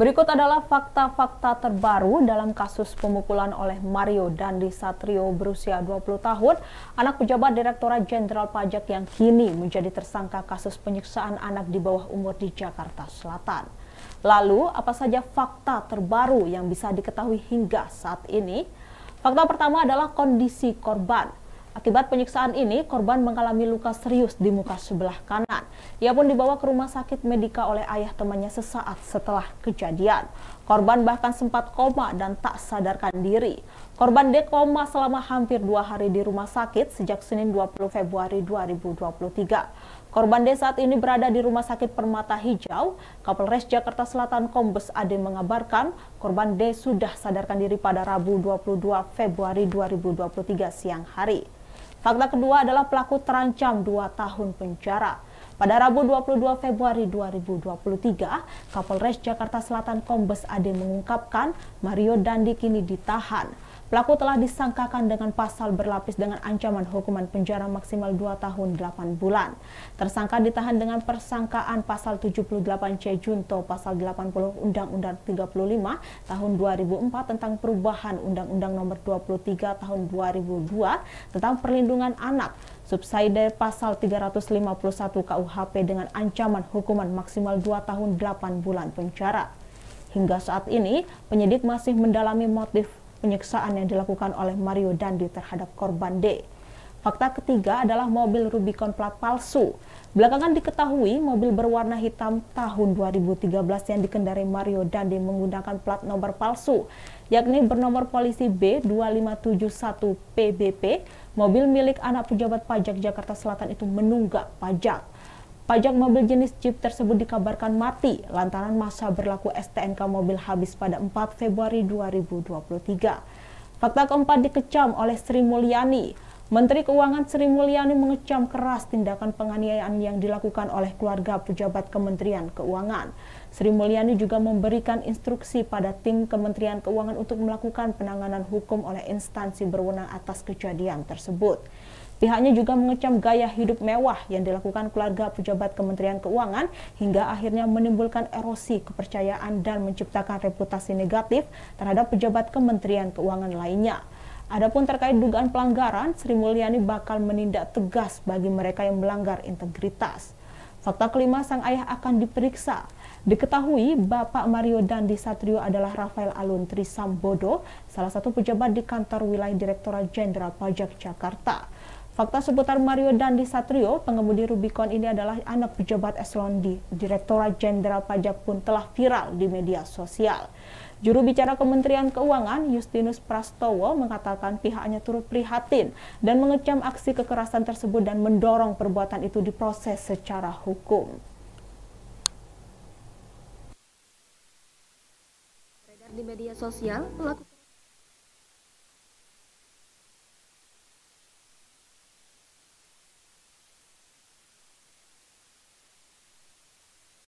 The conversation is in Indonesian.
Berikut adalah fakta-fakta terbaru dalam kasus pemukulan oleh Mario Dandi Satrio berusia 20 tahun, anak pejabat Direktorat Jenderal Pajak yang kini menjadi tersangka kasus penyiksaan anak di bawah umur di Jakarta Selatan. Lalu, apa saja fakta terbaru yang bisa diketahui hingga saat ini? Fakta pertama adalah kondisi korban. Akibat penyiksaan ini, korban mengalami luka serius di muka sebelah kanan. Ia pun dibawa ke rumah sakit medika oleh ayah temannya sesaat setelah kejadian. Korban bahkan sempat koma dan tak sadarkan diri. Korban dekoma selama hampir dua hari di rumah sakit sejak Senin 20 Februari 2023. Korban D saat ini berada di Rumah Sakit Permata Hijau. Kapolres Jakarta Selatan Kombes Ade mengabarkan korban D sudah sadarkan diri pada Rabu 22 Februari 2023 siang hari. Fakta kedua adalah pelaku terancam dua tahun penjara. Pada Rabu 22 Februari 2023, Kapolres Jakarta Selatan Kombes Ade mengungkapkan Mario Dandi kini ditahan Pelaku telah disangkakan dengan pasal berlapis dengan ancaman hukuman penjara maksimal 2 tahun 8 bulan. Tersangka ditahan dengan persangkaan pasal 78C Junto pasal 80 Undang-Undang 35 tahun 2004 tentang perubahan Undang-Undang nomor 23 tahun 2002 tentang perlindungan anak subsidi pasal 351 KUHP dengan ancaman hukuman maksimal 2 tahun 8 bulan penjara. Hingga saat ini, penyidik masih mendalami motif penyiksaan yang dilakukan oleh Mario Dandi terhadap korban D. Fakta ketiga adalah mobil Rubicon plat palsu. Belakangan diketahui mobil berwarna hitam tahun 2013 yang dikendarai Mario Dandi menggunakan plat nomor palsu, yakni bernomor polisi B2571PBP. Mobil milik anak pejabat pajak Jakarta Selatan itu menunggak pajak. Pajak mobil jenis Jeep tersebut dikabarkan mati lantaran masa berlaku STNK mobil habis pada 4 Februari 2023. Fakta keempat dikecam oleh Sri Mulyani. Menteri Keuangan Sri Mulyani mengecam keras tindakan penganiayaan yang dilakukan oleh keluarga pejabat Kementerian Keuangan. Sri Mulyani juga memberikan instruksi pada tim Kementerian Keuangan untuk melakukan penanganan hukum oleh instansi berwenang atas kejadian tersebut. Pihaknya juga mengecam gaya hidup mewah yang dilakukan keluarga pejabat Kementerian Keuangan hingga akhirnya menimbulkan erosi kepercayaan dan menciptakan reputasi negatif terhadap pejabat Kementerian Keuangan lainnya. Adapun terkait dugaan pelanggaran, Sri Mulyani bakal menindak tegas bagi mereka yang melanggar integritas. Fakta kelima, sang ayah akan diperiksa. Diketahui Bapak Mario Dandi Satrio adalah Rafael Alun Trisambodo, salah satu pejabat di kantor wilayah Direktorat Jenderal Pajak Jakarta. Fakta seputar Mario Dandi Satrio, pengemudi Rubicon ini adalah anak pejabat eselon D. Direktorat Jenderal Pajak pun telah viral di media sosial. Juru bicara Kementerian Keuangan Justinus Prastowo mengatakan pihaknya turut prihatin dan mengecam aksi kekerasan tersebut dan mendorong perbuatan itu diproses secara hukum. Di media sosial, pelaku